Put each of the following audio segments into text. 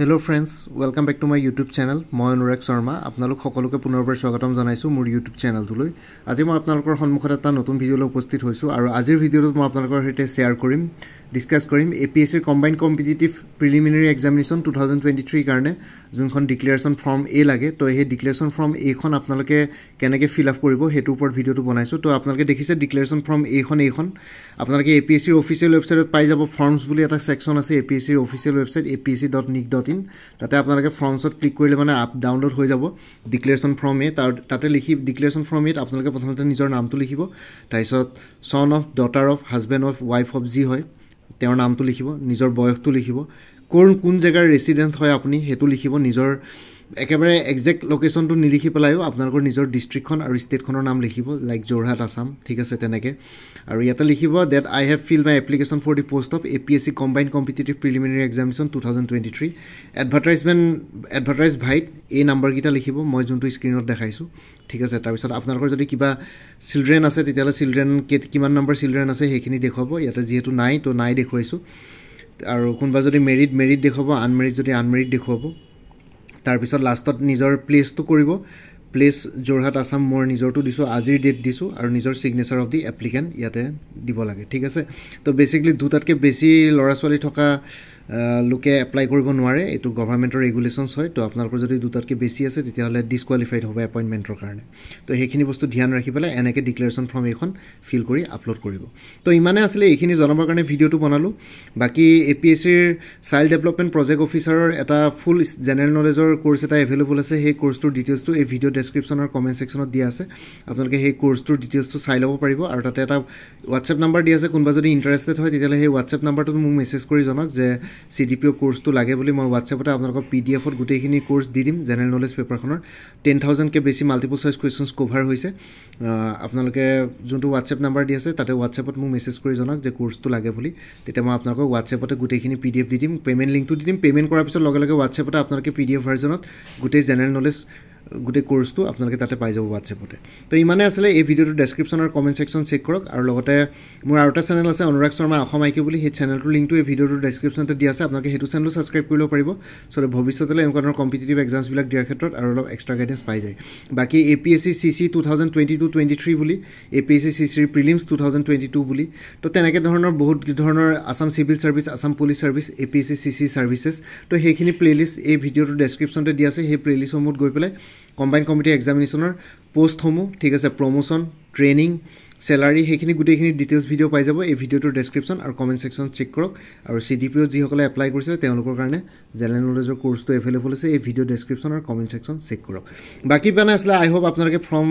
hello' friends welcome back to my YouTube channel মই অনুৰাগ শৰ্মা আপোনালোক সকলোকে পুনৰবাৰ স্বাগতম জনাইছোঁ মোৰ ইউটিউব চেনেলটোলৈ আজি মই আপোনালোকৰ সন্মুখত এটা নতুন ভিডিঅ'লৈ উপস্থিত হৈছোঁ আৰু আজিৰ ভিডিঅ'টোত মই আপোনালোকৰ সৈতে শ্বেয়াৰ কৰিম ডিছকাছ কৰিম এ পি এছ চিৰ combined competitive preliminary examination two thousand twenty থ্ৰীৰ কাৰণে যোনখন ডিক্লেৰেশ্যন ফৰ্ম এ লাগে তো সেই ডিক্লেৰেশ্যন ফৰ্ম এখন আপোনালোকে কেনেকৈ ফিল আপ কৰিব সেইটোৰ ওপৰত ভিডিঅ'টো বনাইছোঁ তো আপোনালোকে দেখিছে ডিক্লেৰেশ্যন ফৰ্ম এইখন এইখন আপোনালোকে এ পি এছ চিৰ অফিচিয়েল ৱেবছাইটত পাই যাব ফৰ্মছ বুলি এটা ছেকশ্যন আছে এ পি এছ চিৰ official website A P S C dot nic dot in তাতে আপোনালোকে ফৰ্মছত ক্লিক কৰিলে মানে আপ ডাউনলোড হৈ যাব ডিক্লেৰেশ্যন ফৰ্ম এ তাৰ তাতে লিখি ডিক্লেৰেশ্যন ফৰ্ম এত আপোনালোকে প্ৰথমতে নিজৰ নামটো লিখিব তাৰপিছত son of daughter of husband of wife of যি হয় তেওঁৰ নামটো লিখিব নিজৰ বয়সটো লিখিব কোন কোন জেগাৰ ৰেচিডেণ্ট হয় আপুনি সেইটো লিখিব নিজৰ একেবাৰে একজেক্ট লোকেশ্যনটো নিলিখি পেলাইও আপোনালোকৰ নিজৰ ডিষ্ট্ৰিক্টখন আৰু ষ্টেটখনৰ নাম লিখিব লাইক যোৰহাট আছাম ঠিক আছে তেনেকৈ আৰু ইয়াতে লিখিব that I have fill my application for the post of A P S C combined competitive preliminary examination two thousand twenty three advertisement advertise vide এই নাম্বাৰকেইটা লিখিব মই যোনটো স্ক্ৰীণত দেখাইছোঁ ঠিক আছে তাৰপিছত আপোনালোকৰ যদি কিবা চিলড্ৰেন আছে তেতিয়াহ'লে চিলড্ৰেন কেই কিমান নাম্বাৰ চিলড্ৰেন আছে সেইখিনি দেখুৱাব ইয়াতে যিহেতু নাই তো নাই দেখুৱাইছোঁ আৰু কোনোবা যদি মেৰিট মেৰিট দেখুৱাব আনমেৰিট যদি আনমেৰিট দেখুৱাব তাৰপিছত লাষ্টত নিজৰ প্লেচটো কৰিব প্লেচ যোৰহাট আছাম মোৰ নিজৰটো দিছোঁ আজিৰ ডেট দিছোঁ আৰু নিজৰ ছিগনেচাৰ অফ দি এপ্লিকেণ্ট ইয়াতে দিব লাগে ঠিক আছে তো বেচিকেলি দুটাতকৈ বেছি ল'ৰা ছোৱালী থকা লোকে এপ্লাই কৰিব নোৱাৰে এইটো গভৰ্মেণ্টৰ ৰেগুলেশ্যনছ হয় তো আপোনালোকৰ যদি দুটাতকৈ বেছি আছে তেতিয়াহ'লে ডিছকোৱালিফাইড হ'ব এপইণ্টমেণ্টৰ কাৰণে তো সেইখিনি বস্তু ধ্যান ৰাখি পেলাই এনেকৈ ডিক্লেৰেশ্যন ফৰ্ম এইখন ফিল কৰি আপলোড কৰিব তো ইমানেই আছিলে এইখিনি জনাবৰ কাৰণে ভিডিঅ'টো বনালোঁ বাকী এ পি এছ চিৰ চাইল্ড ডেভেলপমেণ্ট প্ৰজেক্ট অফিচাৰৰ এটা ফুল জেনেৰেল নলেজৰ কোৰ্চ এটা এভেইলেবল আছে সেই কোৰ্চটোৰ ডিটেইলছটো এই ভিডিঅ' ডেছক্ৰিপশ্যনৰ কমেণ্ট ছেকশ্যনত দিয়া আছে আপোনালোকে সেই কোৰ্চটোৰ ডিটেইলছটো চাই ল'ব পাৰিব আৰু তাতে এটা হোৱাটছএপ নাম্বাৰ দিয়া আছে কোনোবা যদি ইণ্টাৰেষ্টেড হয় তেতিয়াহ'লে সেই হোৱাটছএপ নাম্বাৰটোত মোক মেছেজ কৰি জনাওক যে চি ডি পিঅ' কোৰ্চটো লাগে বুলি মই হোৱাটছএপতে আপোনালোকক পি ডি এফত গোটেইখিনি কোৰ্চ দি দিম জেনেৰেল নলেজ পেপাৰখনৰ টেন থাউজেণ্ডকৈ বেছি মাল্টিপল চইচ কুৱেশ্যনছ কভাৰ হৈছে আপোনালোকে যোনটো হোৱাটছএপ নাম্বাৰ দি আছে তাতে হোৱাটছএপত মোক মেছেজ কৰি জনাওক যে কোৰ্চটো লাগে বুলি তেতিয়া মই আপোনালোকক হোৱাটছএপতে গোটেইখিনি পি ডি এফ দি দিম পে'মেণ্ট লিংকটো দি দিম পে'মেণ্ট কৰাৰ পিছত লগে লগে হোৱাটছএপতে আপোনালোকে পি ডি এফ ভাৰ্জনত গোটেই জেনেৰেল নলেজ গোটেই কোৰ্চটো আপোনালোকে তাতে পাই যাব হোৱাটছএপতে তো ইমানে আছিলে এই ভিডিঅ'টো ডেছক্ৰিপশ্যন আৰু কমেণ্ট ছেকশ্যন চেক কৰক আৰু লগতে মোৰ আৰু এটা চেনেল আছে অনুৰাগ শৰ্মা অসম আইকিউ বুলি সেই চেনেলটোৰ লিংকটো এই ভিডিঅ'টোৰ ডেছক্ৰিপশ্যনতে দিয়া আছে আপোনালোকে সেইটো চেনেলো ছাবস্ক্ৰাইব কৰিব পাৰিব চ' ভৱিষ্যতলৈ এনেকুৱা ধৰণৰ কম্পিটিটিভ এক্সামছবিলাক দিয়াৰ ক্ষেত্ৰত আৰু অলপ এক্সট্ৰা গাইডেঞ্চ পাই যায় বাকী A P S C C C two thousand twenty two twenty three বুলি A P S C C চিৰ prelims two thousand twenty two বুলি তো তেনেকৈ ধৰণৰ বহুত ধৰণৰ Assam civil service Assam police service A P S C C C C C C C services তো সেইখিনি প্লে'লিষ্ট এই ভিডিঅ'টোৰ ডেছক্ৰিপশ্যনতে দিয়া আছে সেই প্লে'লিষ্টসমূহত গৈ পেলাই কম্বাইন কমিটি এক্সামিনেশ্যনৰ পষ্টসমূহ ঠিক আছে প্ৰমোশ্যন ট্ৰেইনিং চেলাৰী সেইখিনি গোটেইখিনি ডিটেইলছ ভিডিঅ' পাই যাব এই ভিডিঅ'টোৰ ডেছক্ৰিপশ্যন আৰু কমেণ্ট ছেকশ্যন চেক কৰক আৰু চি ডি পি অ'ত যিসকলে এপ্লাই কৰিছিলে তেওঁলোকৰ কাৰণে জেনেৰেল নলেজৰ কোৰ্চটো এভেইলেবল আছে এই ভিডিঅ' ডেছক্ৰিপশ্যন আৰু কমেণ্ট ছেকশ্যন চেক কৰক বাকী মানে আছিলে আই হোপ আপোনালোকে ফৰ্ম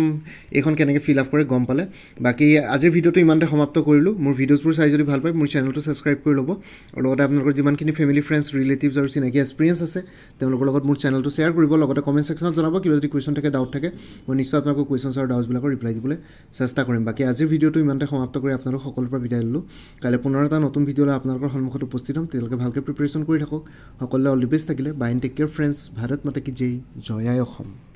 এইখন কেনেকৈ ফিল আপ কৰে গম পালে বাকী আজিৰ ভিডিঅ'টো ইমানতে সমাপ্ত কৰিলোঁ মোৰ ভিডিঅ'জবোৰ চাই যদি ভাল পায় মোৰ চেনেলটো ছাবস্ক্ৰাইব কৰি ল'ব আৰু লগতে আপোনালোকৰ যিমানখিনি ফেমিলি ফ্ৰেণ্ডছ ৰিলেটিভছ আৰু চিনাকি এক্সপিৰিয়েঞ্চ আছে তেওঁলোকৰ লগত মোৰ চেনেলটো শ্বেয়াৰ কৰিব লগতে কমেণ্ট ছেকশ্যনত জনাব কিবা যদি কুৱেশ্যন থাকে ডাউট থাকে মই নিশ্চয় আপোনালোকৰ কুৱেশ্যনছ আৰু ডাউটছবিলাকৰ ৰিপ্লাই দিবলৈ চেষ্টা কৰিম বাকী আজিৰ ভিডিঅ'টো ইমানতে সমাপ্ত কৰি আপোনালোক সকলোৰ পৰা বিদায় ল'লোঁ কাইলৈ পুনৰ এটা নতুন ভিডিঅ' লৈ আপোনালোকৰ সন্মুখত উপস্থিত হ'ম তেওঁলোকে ভালকৈ প্ৰিপেৰেশ্যন কৰি থাকক সকলোৱে অল দি বেষ্ট থাকিলে বাইন টেক কেয়াৰ ফ্ৰেণ্ডছ ভাৰত মাতে কি জেই জয়াই অসম